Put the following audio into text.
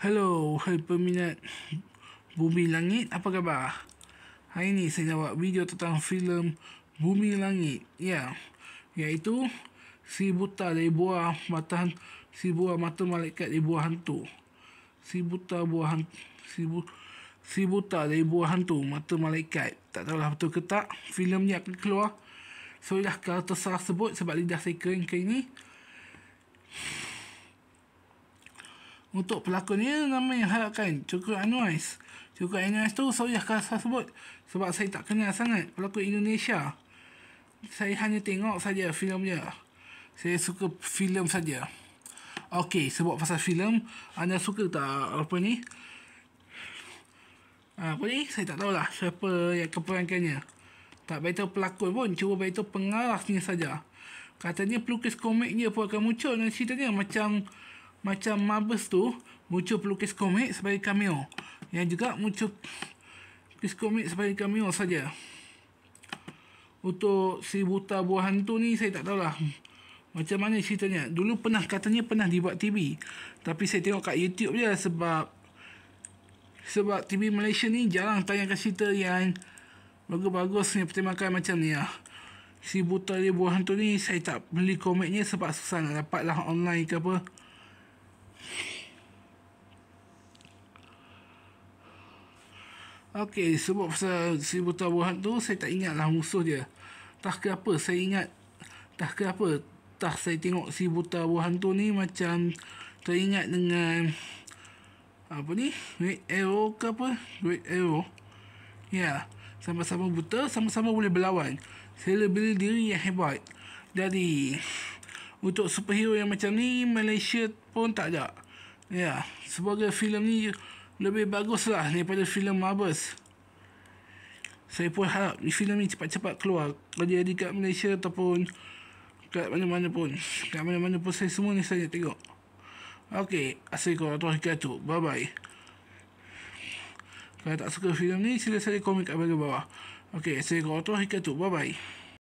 Hello, hai peminat Bumi Langit, apa khabar? Hari ini saya nak buat video tentang filem Bumi Langit. Ya, yeah. iaitu si buta dari buah mata si buah mata malaikat dari buah hantu. Si buta buah hantu. Si, buta dari buah hantu mata malaikat. Tak tahulah betul ke tak. Filem ni akan keluar. So, ya, kalau tersalah sebut sebab lidah saya kering-kering ini. Untuk pelakonnya, nama yang harapkan Cukup Anuais. Cukup Anuais tu, sorry lah kalau saya sebut. Sebab saya tak kenal sangat pelakon Indonesia. Saya hanya tengok saja filem dia. Saya suka filem saja. Okey, sebab pasal filem, anda suka tak apa ni? Ah, apa ni? Saya tak tahulah siapa yang keperangkannya. Tak baik tahu pelakon pun, cuba baik tahu pengarahnya saja. Katanya pelukis komiknya dia pun akan muncul dan ceritanya macam macam Marbles tu muncul pelukis komik sebagai cameo yang juga muncul pelukis komik sebagai cameo saja untuk si buta buah hantu ni saya tak tahulah macam mana ceritanya dulu pernah katanya pernah dibuat TV tapi saya tengok kat YouTube je sebab sebab TV Malaysia ni jarang tayangkan cerita yang bagus-bagus ni pertemakan macam ni lah si buta dia buah hantu ni saya tak beli komiknya sebab susah nak dapat lah online ke apa Okey, sebab pasal seribu tabuhan tu, saya tak ingat lah musuh dia. Tak ke apa, saya ingat. Tak ke apa, tak saya tengok si buta buahan tu ni macam teringat dengan apa ni red arrow ke apa red arrow ya yeah. sama-sama buta sama-sama boleh berlawan saya lebih diri yang hebat jadi untuk superhero yang macam ni Malaysia pun tak ada ya yeah. sebagai filem ni lebih bagus baguslah daripada filem Marvel. Saya pun harap filem ni cepat-cepat keluar. Kalau di kat Malaysia ataupun kat mana-mana pun. Kat mana-mana pun saya semua ni saya tengok. Okey, asyik assalamualaikum warahmatullahi wabarakatuh. Bye-bye. Kalau tak suka filem ni, sila saya komen kat bawah. Okey, asyik assalamualaikum warahmatullahi wabarakatuh. Bye-bye.